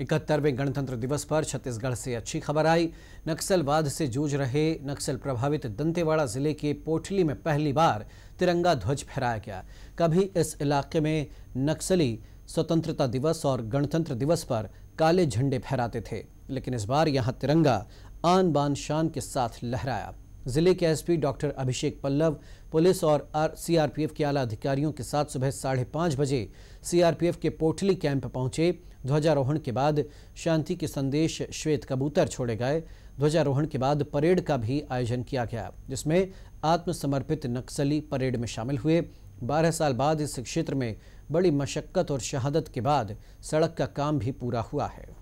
इकहत्तरवें गणतंत्र दिवस पर छत्तीसगढ़ से अच्छी खबर आई नक्सलवाद से जूझ रहे नक्सल प्रभावित दंतेवाड़ा जिले के पोटली में पहली बार तिरंगा ध्वज फहराया गया कभी इस इलाके में नक्सली स्वतंत्रता दिवस और गणतंत्र दिवस पर काले झंडे फहराते थे लेकिन इस बार यहाँ तिरंगा आन बान शान के साथ लहराया जिले के SP doctor Abhishek Pallav police और सीआरपीएफ के आला अधिकारियों के साथ सुबह साढ़े पाँच बजे सीआरपीएफ के पोटली कैंप पहुंचे ध्वजारोहण के बाद शांति के संदेश श्वेत कबूतर छोड़े गए ध्वजारोहण के बाद परेड का भी आयोजन किया गया जिसमें आत्मसमर्पित नक्सली परेड में शामिल हुए बारह साल बाद इस क्षेत्र में बड़ी मशक्क़त और शहादत के बाद सड़क का काम भी पूरा हुआ है